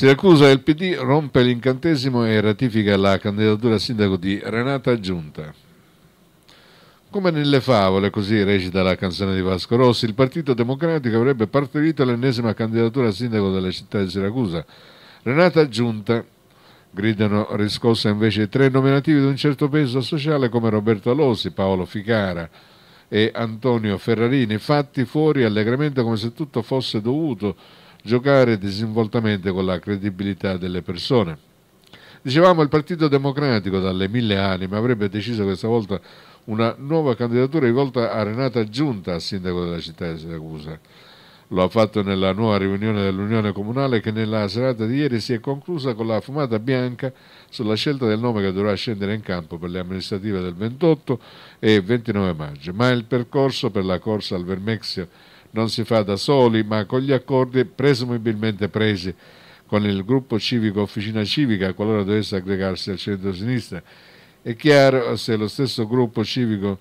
Siracusa e il PD rompe l'incantesimo e ratifica la candidatura a sindaco di Renata Giunta. Come nelle favole, così recita la canzone di Vasco Rossi, il Partito Democratico avrebbe partorito l'ennesima candidatura a sindaco della città di Siracusa. Renata Giunta, gridano riscossa invece tre nominativi di un certo peso sociale come Roberto Alossi, Paolo Ficara, e Antonio Ferrarini, fatti fuori allegramente come se tutto fosse dovuto giocare disinvoltamente con la credibilità delle persone. Dicevamo il Partito Democratico dalle mille anime avrebbe deciso questa volta una nuova candidatura rivolta a Renata Giunta, sindaco della città di Siracusa. Lo ha fatto nella nuova riunione dell'Unione Comunale che nella serata di ieri si è conclusa con la fumata bianca sulla scelta del nome che dovrà scendere in campo per le amministrative del 28 e 29 maggio. Ma il percorso per la corsa al Vermexio non si fa da soli, ma con gli accordi presumibilmente presi con il gruppo civico Officina Civica, qualora dovesse aggregarsi al centro-sinistra. È chiaro se lo stesso gruppo civico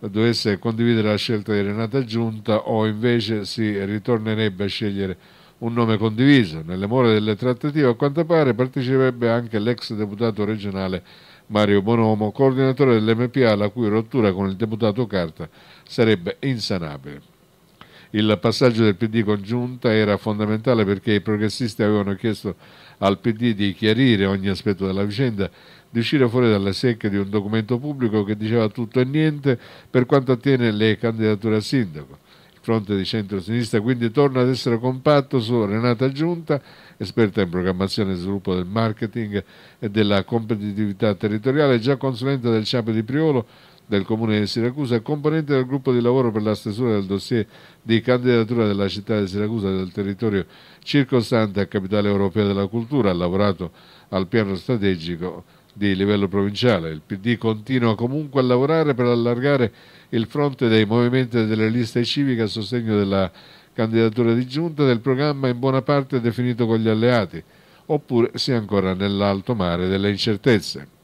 dovesse condividere la scelta di Renata Giunta o invece si ritornerebbe a scegliere un nome condiviso. Nelle more delle trattative, a quanto pare, parteciperebbe anche l'ex deputato regionale Mario Bonomo, coordinatore dell'MPA, la cui rottura con il deputato Carta sarebbe insanabile il passaggio del PD congiunta era fondamentale perché i progressisti avevano chiesto al PD di chiarire ogni aspetto della vicenda, di uscire fuori dalle secche di un documento pubblico che diceva tutto e niente per quanto attiene le candidature a sindaco fronte di centro-sinistra, quindi torna ad essere compatto su Renata Giunta, esperta in programmazione e sviluppo del marketing e della competitività territoriale, già consulente del CIAP di Priolo, del Comune di Siracusa e componente del gruppo di lavoro per la stesura del dossier di candidatura della città di Siracusa e del territorio circostante a Capitale Europea della Cultura. Ha lavorato al piano strategico di livello provinciale. Il PD continua comunque a lavorare per allargare il fronte dei movimenti delle liste civiche a sostegno della candidatura di giunta del programma in buona parte definito con gli alleati, oppure si è ancora nell'alto mare delle incertezze.